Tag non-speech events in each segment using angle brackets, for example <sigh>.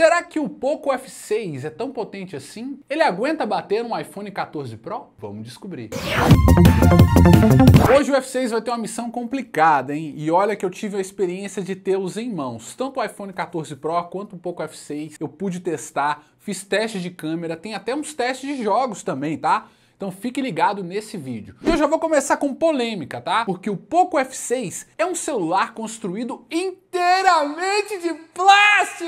Será que o Poco F6 é tão potente assim? Ele aguenta bater um iPhone 14 Pro? Vamos descobrir. Hoje o F6 vai ter uma missão complicada, hein? E olha que eu tive a experiência de tê-los em mãos. Tanto o iPhone 14 Pro quanto o Poco F6 eu pude testar, fiz testes de câmera, tem até uns testes de jogos também, tá? Então fique ligado nesse vídeo. eu já vou começar com polêmica, tá? Porque o Poco F6 é um celular construído inteiramente de plástico!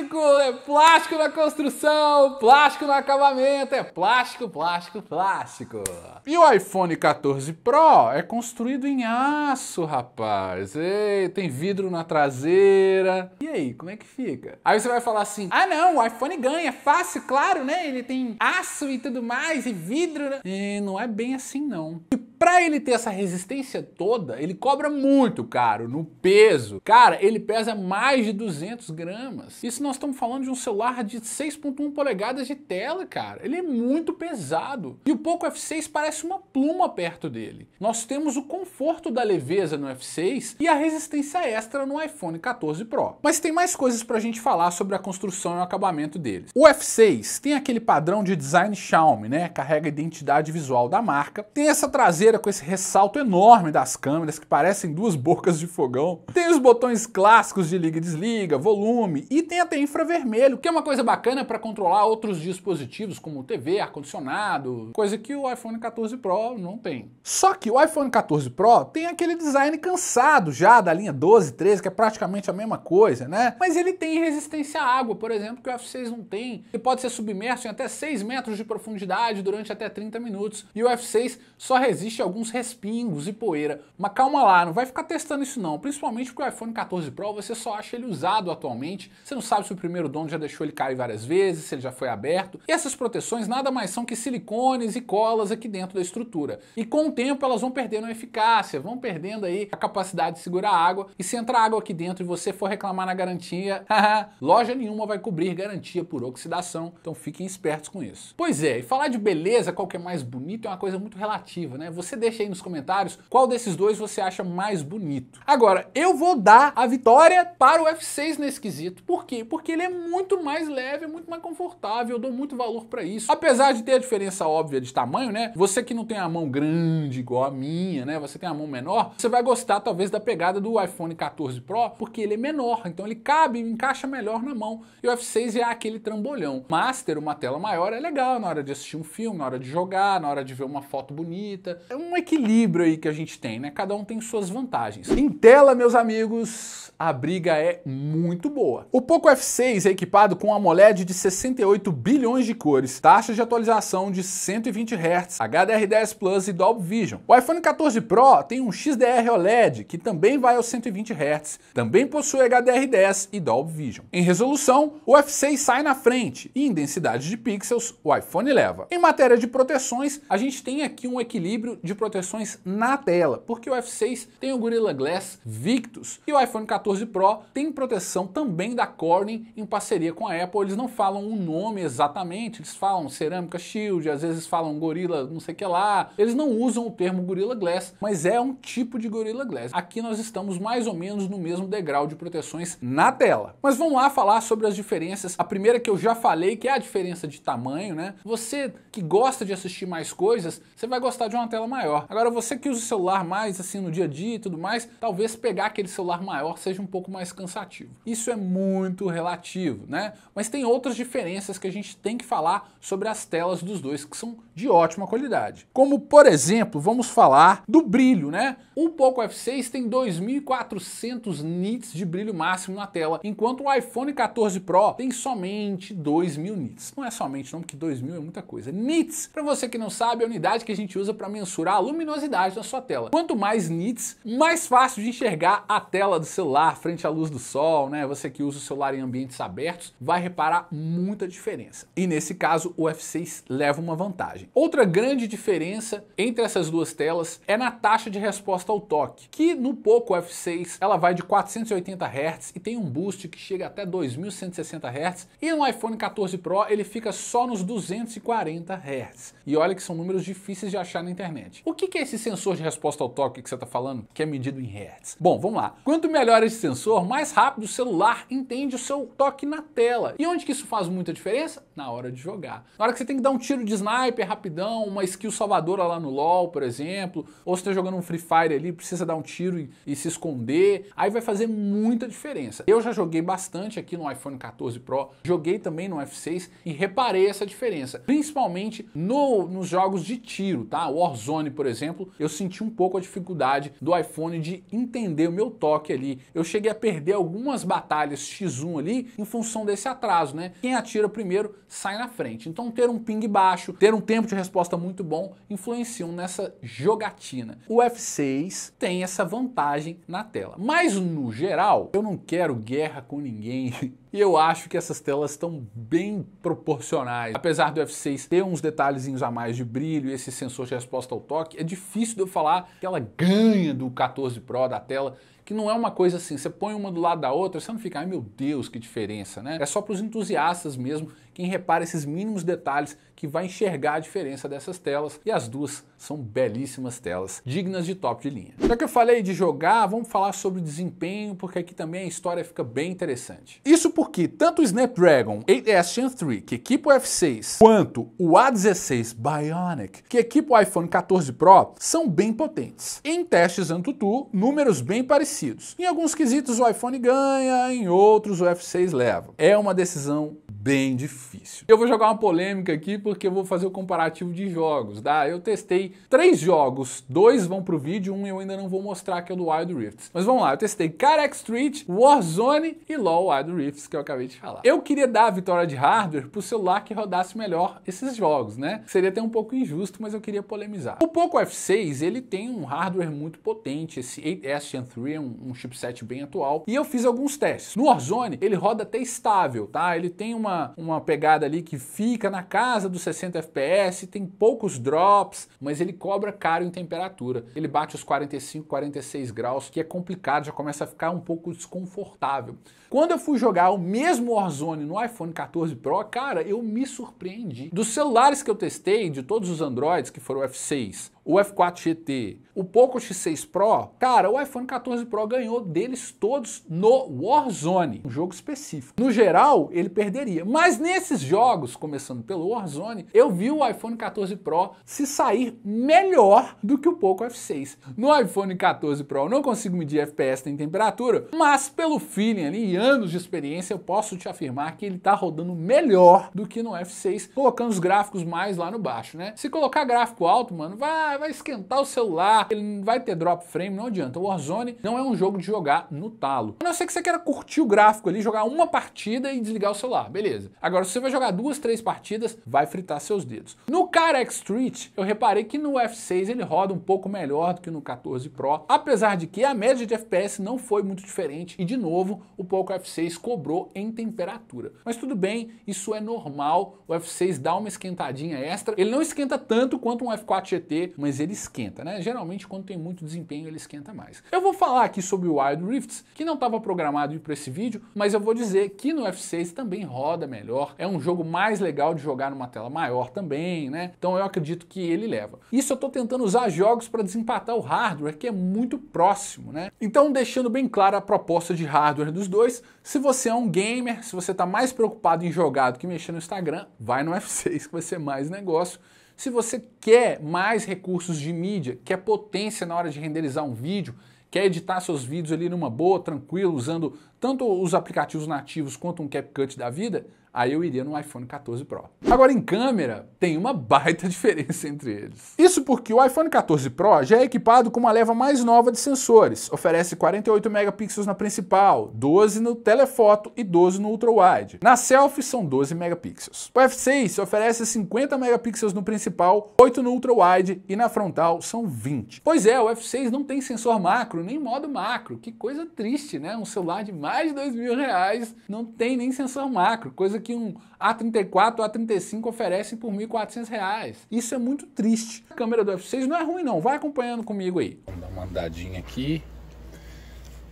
plástico na construção, plástico no acabamento, é plástico, plástico, plástico. E o iPhone 14 Pro é construído em aço, rapaz. Ei, tem vidro na traseira. E aí, como é que fica? Aí você vai falar assim: ah, não, o iPhone ganha, é fácil, claro, né? Ele tem aço e tudo mais, e vidro. Né? E não é bem assim, não. E para ele ter essa resistência toda, ele cobra muito caro no peso. Cara, ele pesa mais de 200 gramas. Isso nós estamos falando falando de um celular de 6.1 polegadas de tela, cara. Ele é muito pesado. E o Poco F6 parece uma pluma perto dele. Nós temos o conforto da leveza no F6 e a resistência extra no iPhone 14 Pro. Mas tem mais coisas para a gente falar sobre a construção e o acabamento deles. O F6 tem aquele padrão de design Xiaomi, né? Carrega a identidade visual da marca. Tem essa traseira com esse ressalto enorme das câmeras que parecem duas bocas de fogão. Tem os botões clássicos de liga e desliga, volume e tem até infravermelho vermelho, que é uma coisa bacana para controlar outros dispositivos, como TV, ar-condicionado, coisa que o iPhone 14 Pro não tem. Só que o iPhone 14 Pro tem aquele design cansado já da linha 12, 13, que é praticamente a mesma coisa, né? Mas ele tem resistência à água, por exemplo, que o F6 não tem. Ele pode ser submerso em até 6 metros de profundidade durante até 30 minutos. E o F6 só resiste a alguns respingos e poeira. Mas calma lá, não vai ficar testando isso não, principalmente porque o iPhone 14 Pro você só acha ele usado atualmente. Você não sabe se o primeiro dono já deixou ele cair várias vezes, se ele já foi aberto. E essas proteções nada mais são que silicones e colas aqui dentro da estrutura. E com o tempo elas vão perdendo a eficácia, vão perdendo aí a capacidade de segurar água. E se entrar água aqui dentro e você for reclamar na garantia, <laughs> <laughs> loja nenhuma vai cobrir garantia por oxidação. Então fiquem espertos com isso. Pois é, e falar de beleza, qual que é mais bonito, é uma coisa muito relativa, né? Você deixa aí nos comentários qual desses dois você acha mais bonito. Agora, eu vou dar a vitória para o F6 nesse quesito. Por quê? Porque ele é muito mais leve, muito mais confortável. Eu dou muito valor para isso. Apesar de ter a diferença óbvia de tamanho, né? Você que não tem a mão grande igual a minha, né? Você tem a mão menor, você vai gostar talvez da pegada do iPhone 14 Pro, porque ele é menor, então ele cabe, encaixa melhor na mão. E o F6 é aquele trambolhão. Mas ter uma tela maior é legal na hora de assistir um filme, na hora de jogar, na hora de ver uma foto bonita. É um equilíbrio aí que a gente tem, né? Cada um tem suas vantagens. Em tela, meus amigos, a briga é muito boa. O Poco F6 é equipado com AMOLED de 68 bilhões de cores, taxa de atualização de 120 Hz, HDR10 Plus e Dolby Vision. O iPhone 14 Pro tem um XDR OLED que também vai aos 120 Hz, também possui HDR10 e Dolby Vision. Em resolução, o F6 sai na frente e em densidade de pixels o iPhone leva. Em matéria de proteções, a gente tem aqui um equilíbrio de proteções na tela, porque o F6 tem o Gorilla Glass Victus e o iPhone 14 14 Pro tem proteção também da Corning em parceria com a Apple. Eles não falam o um nome exatamente, eles falam cerâmica Shield, às vezes falam Gorilla não sei o que lá. Eles não usam o termo Gorilla Glass, mas é um tipo de Gorilla Glass. Aqui nós estamos mais ou menos no mesmo degrau de proteções na tela. Mas vamos lá falar sobre as diferenças. A primeira que eu já falei, que é a diferença de tamanho, né? Você que gosta de assistir mais coisas, você vai gostar de uma tela maior. Agora você que usa o celular mais assim no dia a dia e tudo mais, talvez pegar aquele celular maior seja seja um pouco mais cansativo. Isso é muito relativo, né? Mas tem outras diferenças que a gente tem que falar sobre as telas dos dois, que são de ótima qualidade. Como, por exemplo, vamos falar do brilho, né? O Poco F6 tem 2.400 nits de brilho máximo na tela, enquanto o iPhone 14 Pro tem somente 2.000 nits. Não é somente, não, porque 2.000 é muita coisa. Nits, para você que não sabe, é a unidade que a gente usa para mensurar a luminosidade da sua tela. Quanto mais nits, mais fácil de enxergar a tela do celular celular frente à luz do sol, né? Você que usa o celular em ambientes abertos, vai reparar muita diferença. E nesse caso, o F6 leva uma vantagem. Outra grande diferença entre essas duas telas é na taxa de resposta ao toque, que no Poco F6 ela vai de 480 Hz e tem um boost que chega até 2160 Hz, e no iPhone 14 Pro ele fica só nos 240 Hz. E olha que são números difíceis de achar na internet. O que é esse sensor de resposta ao toque que você está falando, que é medido em Hz? Bom, vamos lá. Quanto melhor esse sensor, mais rápido o celular entende o seu toque na tela. E onde que isso faz muita diferença? Na hora de jogar. Na hora que você tem que dar um tiro de sniper rapidão, uma skill salvadora lá no LoL, por exemplo, ou se está jogando um Free Fire ali, precisa dar um tiro e, e se esconder, aí vai fazer muita diferença. Eu já joguei bastante aqui no iPhone 14 Pro, joguei também no F6 e reparei essa diferença, principalmente no, nos jogos de tiro, tá? Warzone, por exemplo, eu senti um pouco a dificuldade do iPhone de entender o meu toque ali. Eu eu cheguei a perder algumas batalhas X1 ali em função desse atraso, né? Quem atira primeiro sai na frente. Então ter um ping baixo, ter um tempo de resposta muito bom, influenciam nessa jogatina. O F6 tem essa vantagem na tela. Mas no geral, eu não quero guerra com ninguém. E <laughs> eu acho que essas telas estão bem proporcionais. Apesar do F6 ter uns detalhezinhos a mais de brilho, esse sensor de resposta ao toque, é difícil de eu falar que ela ganha do 14 Pro da tela que não é uma coisa assim, você põe uma do lado da outra, você não fica, ai meu Deus, que diferença, né? É só para os entusiastas mesmo quem repara esses mínimos detalhes que vai enxergar a diferença dessas telas e as duas são belíssimas telas, dignas de top de linha. Já que eu falei de jogar, vamos falar sobre desempenho, porque aqui também a história fica bem interessante. Isso porque tanto o Snapdragon 8S Gen 3, que equipa o F6, quanto o A16 Bionic, que equipa o iPhone 14 Pro, são bem potentes. Em testes AnTuTu, números bem parecidos. Em alguns quesitos o iPhone ganha, em outros o F6 leva. É uma decisão bem difícil. Eu vou jogar uma polêmica aqui porque eu vou fazer o comparativo de jogos, tá? Eu testei três jogos, dois vão pro vídeo, um eu ainda não vou mostrar que é do Wild Rifts. Mas vamos lá, eu testei Karak Street, Warzone e LoL Wild Rifts que eu acabei de falar. Eu queria dar a vitória de hardware pro celular que rodasse melhor esses jogos, né? Seria até um pouco injusto, mas eu queria polemizar. O Poco F6, ele tem um hardware muito potente, esse Aston 3 é um, um chipset bem atual, e eu fiz alguns testes. No Warzone, ele roda até estável, tá? Ele tem uma uma, uma pegada ali que fica na casa dos 60 FPS, tem poucos drops, mas ele cobra caro em temperatura. Ele bate os 45, 46 graus, que é complicado, já começa a ficar um pouco desconfortável. Quando eu fui jogar o mesmo Warzone no iPhone 14 Pro, cara, eu me surpreendi. Dos celulares que eu testei, de todos os Androids, que foram o F6, o F4 GT, o Poco X6 Pro, cara, o iPhone 14 Pro ganhou deles todos no Warzone, um jogo específico. No geral, ele perderia, mas nesses jogos, começando pelo Warzone, eu vi o iPhone 14 Pro se sair melhor do que o Poco F6. No iPhone 14 Pro eu não consigo medir FPS nem temperatura, mas pelo feeling ali anos de experiência, eu posso te afirmar que ele está rodando melhor do que no F6, colocando os gráficos mais lá no baixo, né? Se colocar gráfico alto, mano, vai, vai esquentar o celular, ele não vai ter drop frame, não adianta. O Warzone não é um jogo de jogar no talo. A não ser que você queira curtir o gráfico ali, jogar uma partida e desligar o celular, beleza. Agora, se você vai jogar duas, três partidas, vai fritar seus dedos. No Carex Street, eu reparei que no F6 ele roda um pouco melhor do que no 14 Pro, apesar de que a média de FPS não foi muito diferente e, de novo, o pouco o F6 cobrou em temperatura. Mas tudo bem, isso é normal, o F6 dá uma esquentadinha extra. Ele não esquenta tanto quanto um F4 GT, mas ele esquenta, né? Geralmente quando tem muito desempenho ele esquenta mais. Eu vou falar aqui sobre o Wild Rifts, que não estava programado para esse vídeo, mas eu vou dizer que no F6 também roda melhor, é um jogo mais legal de jogar numa tela maior também, né? Então eu acredito que ele leva. Isso eu estou tentando usar jogos para desempatar o hardware, que é muito próximo, né? Então deixando bem clara a proposta de hardware dos dois, se você é um gamer, se você está mais preocupado em jogar do que mexer no Instagram, vai no <laughs> F6 que vai ser mais negócio. Se você quer mais recursos de mídia, quer potência na hora de renderizar um vídeo, quer editar seus vídeos ali numa boa, tranquilo, usando tanto os aplicativos nativos quanto um CapCut da vida, aí eu iria no iPhone 14 Pro. Agora, em câmera, tem uma baita <laughs> diferença entre eles. Isso porque o iPhone 14 Pro já é equipado com uma leva mais nova de sensores, oferece 48 megapixels na principal, 12 no telefoto e 12 no ultra-wide. Na selfie, são 12 megapixels. O F6 oferece 50 megapixels no principal, 8 no ultra-wide e na frontal são 20. Pois é, o F6 não tem sensor macro, nem modo macro. Que coisa triste, né? Um celular de mais de 2 mil reais não tem nem sensor macro, coisa que um A34 ou A35 oferecem por R$ 1.400. Isso é muito triste. A câmera do F6 não é ruim não, vai acompanhando comigo aí. Vamos dar uma andadinha aqui.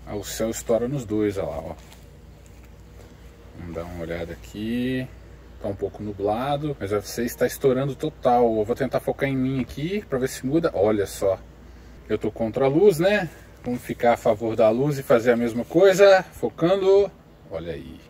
Ah, o céu estoura nos dois, olha lá, ó. Vamos dar uma olhada aqui. Tá um pouco nublado, mas o F6 está estourando total. Eu vou tentar focar em mim aqui para ver se muda. Olha só. Eu tô contra a luz, né? Vamos ficar a favor da luz e fazer a mesma coisa, focando. Olha aí.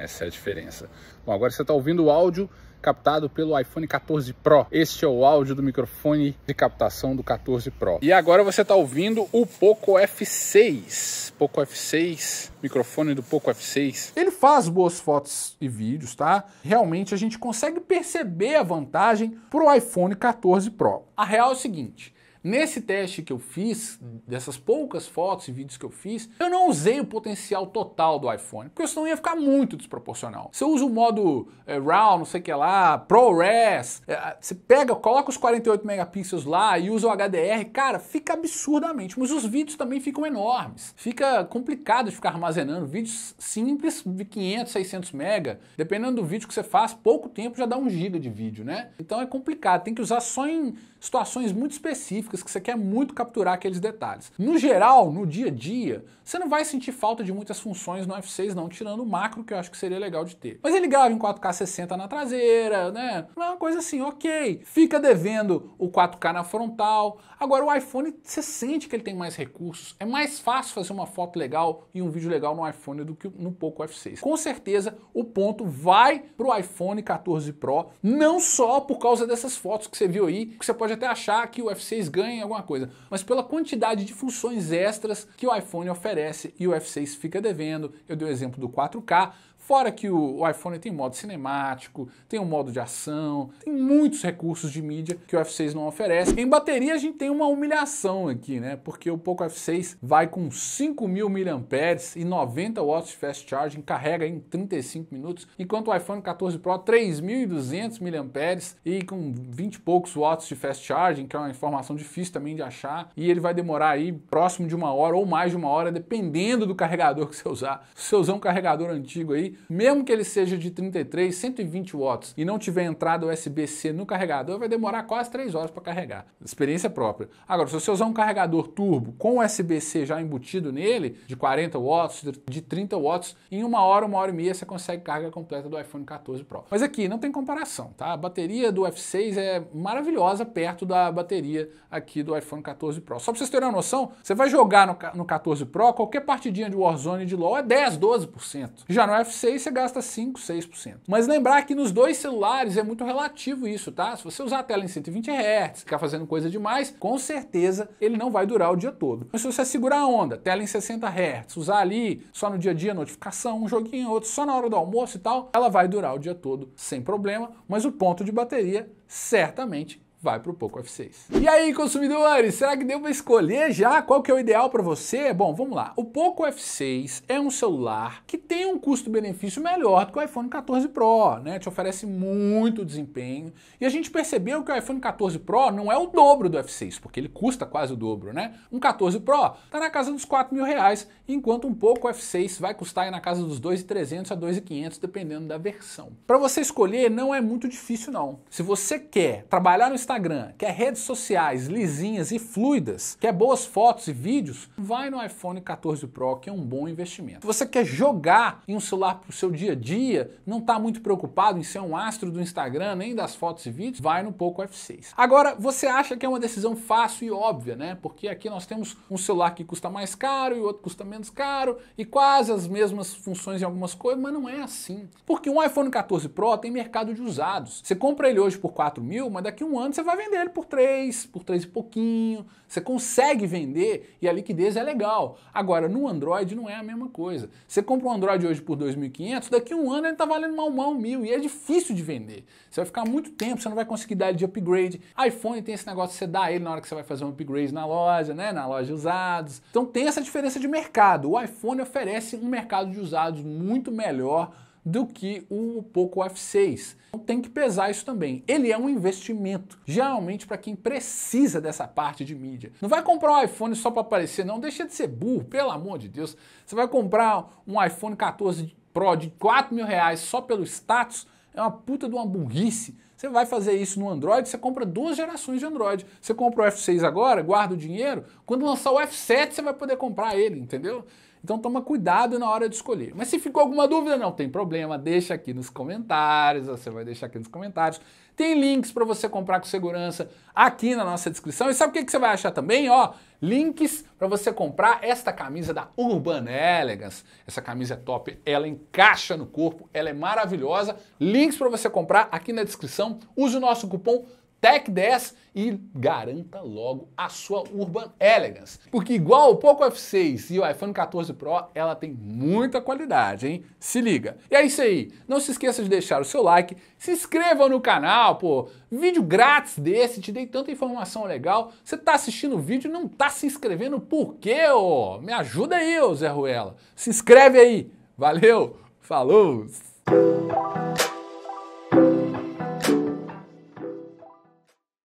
Essa é a diferença. Bom, agora você está ouvindo o áudio captado pelo iPhone 14 Pro. Este é o áudio do microfone de captação do 14 Pro. E agora você está ouvindo o Poco F6. Poco F6, microfone do Poco F6. Ele faz boas fotos e vídeos, tá? Realmente a gente consegue perceber a vantagem para o iPhone 14 Pro. A real é o seguinte, Nesse teste que eu fiz, dessas poucas fotos e vídeos que eu fiz, eu não usei o potencial total do iPhone, porque senão ia ficar muito desproporcional. Você usa o modo é, RAW, não sei o que lá, ProRes, é, você pega, coloca os 48 megapixels lá e usa o HDR, cara, fica absurdamente, mas os vídeos também ficam enormes. Fica complicado de ficar armazenando vídeos simples de 500, 600 mega, dependendo do vídeo que você faz, pouco tempo já dá um giga de vídeo, né? Então é complicado, tem que usar só em situações muito específicas específicas que você quer muito capturar aqueles detalhes. No geral, no dia a dia, você não vai sentir falta de muitas funções no F6 não, tirando o macro que eu acho que seria legal de ter. Mas ele grava em 4K 60 na traseira, né? É Uma coisa assim, ok. Fica devendo o 4K na frontal. Agora o iPhone, você sente que ele tem mais recursos. É mais fácil fazer uma foto legal e um vídeo legal no iPhone do que no Poco F6. Com certeza, o ponto vai pro iPhone 14 Pro, não só por causa dessas fotos que você viu aí, que você pode até achar que o F6 ganha ganha alguma coisa, mas pela quantidade de funções extras que o iPhone oferece e o F6 fica devendo. Eu dei o exemplo do 4K, Fora que o, iPhone tem modo cinemático, tem um modo de ação, tem muitos recursos de mídia que o F6 não oferece. Em bateria a gente tem uma humilhação aqui, né? Porque o Poco F6 vai com 5.000 mAh e 90 watts de fast charging, carrega em 35 minutos, enquanto o iPhone 14 Pro 3.200 mAh e com 20 e poucos watts de fast charging, que é uma informação difícil também de achar, e ele vai demorar aí próximo de uma hora ou mais de uma hora, dependendo do carregador que você usar. Se você usar um carregador antigo aí, mesmo que ele seja de 33, 120 watts e não tiver entrada USB-C no carregador, vai demorar quase 3 horas para carregar. Experiência própria. Agora, se você usar um carregador turbo com USB-C já embutido nele, de 40 watts, de 30 watts, em uma hora, uma hora e meia você consegue carga completa do iPhone 14 Pro. Mas aqui não tem comparação, tá? A bateria do F6 é maravilhosa perto da bateria aqui do iPhone 14 Pro. Só para vocês terem uma noção, você vai jogar no, no 14 Pro, qualquer partidinha de Warzone de LoL é 10, 12%. Já no F6 6, você gasta 5, 6%. Mas lembrar que nos dois celulares é muito relativo isso, tá? Se você usar a tela em 120 Hz, ficar fazendo coisa demais, com certeza ele não vai durar o dia todo. Mas se você segurar a onda, tela em 60 Hz, usar ali só no dia a dia notificação, um joguinho, outro, só na hora do almoço e tal, ela vai durar o dia todo sem problema, mas o ponto de bateria certamente vai para o Poco F6. E aí, consumidores, será que deu para escolher já qual que é o ideal para você? Bom, vamos lá. O Poco F6 é um celular que tem um custo-benefício melhor do que o iPhone 14 Pro, né? Te oferece muito desempenho. E a gente percebeu que o iPhone 14 Pro não é o dobro do F6, porque ele custa quase o dobro, né? Um 14 Pro está na casa dos 4 mil reais, enquanto um Poco F6 vai custar aí na casa dos 2.300 a 2.500, dependendo da versão. Para você escolher, não é muito difícil não. Se você quer trabalhar no Instagram, quer é redes sociais lisinhas e fluidas, quer é boas fotos e vídeos, vai no iPhone 14 Pro, que é um bom investimento. Se você quer jogar em um celular para o seu dia a dia, não está muito preocupado em ser um astro do Instagram, nem das fotos e vídeos, vai no Poco F6. Agora, você acha que é uma decisão fácil e óbvia, né? Porque aqui nós temos um celular que custa mais caro e outro custa menos caro e quase as mesmas funções em algumas coisas, mas não é assim. Porque um iPhone 14 Pro tem mercado de usados. Você compra ele hoje por 4 mil, mas daqui a um ano você você vai vender ele por 3, por 3 e pouquinho. Você consegue vender e a liquidez é legal. Agora, no Android não é a mesma coisa. Você compra um Android hoje por 2.500, daqui a um ano ele está valendo mal, mal mil e é difícil de vender. Você vai ficar muito tempo, você não vai conseguir dar ele de upgrade. iPhone tem esse negócio de você dar ele na hora que você vai fazer um upgrade na loja, né? Na loja de usados. Então tem essa diferença de mercado. O iPhone oferece um mercado de usados muito melhor do que o Poco F6. Então, tem que pesar isso também. Ele é um investimento, geralmente para quem precisa dessa parte de mídia. Não vai comprar um iPhone só para aparecer, não. Deixa de ser burro, pelo amor de Deus. Você vai comprar um iPhone 14 Pro de 4 mil reais só pelo status? É uma puta de uma burrice. Você vai fazer isso no Android, você compra duas gerações de Android. Você compra o F6 agora, guarda o dinheiro, quando lançar o F7 você vai poder comprar ele, entendeu? Então toma cuidado na hora de escolher. Mas se ficou alguma dúvida, não tem problema, deixa aqui nos comentários, você vai deixar aqui nos comentários. Tem links para você comprar com segurança aqui na nossa descrição. E sabe o que, que você vai achar também? Ó, links para você comprar esta camisa da Urban Elegance. Essa camisa é top, ela encaixa no corpo, ela é maravilhosa. Links para você comprar aqui na descrição. Use o nosso cupom Tech 10 e garanta logo a sua Urban Elegance. Porque igual o Poco F6 e o iPhone 14 Pro, ela tem muita qualidade, hein? Se liga. E é isso aí. Não se esqueça de deixar o seu like, se inscreva no canal, pô. Vídeo grátis desse, te dei tanta informação legal. Você tá assistindo o vídeo e não tá se inscrevendo por quê, ô? Me ajuda aí, ô Zé Ruela. Se inscreve aí. Valeu. Falou.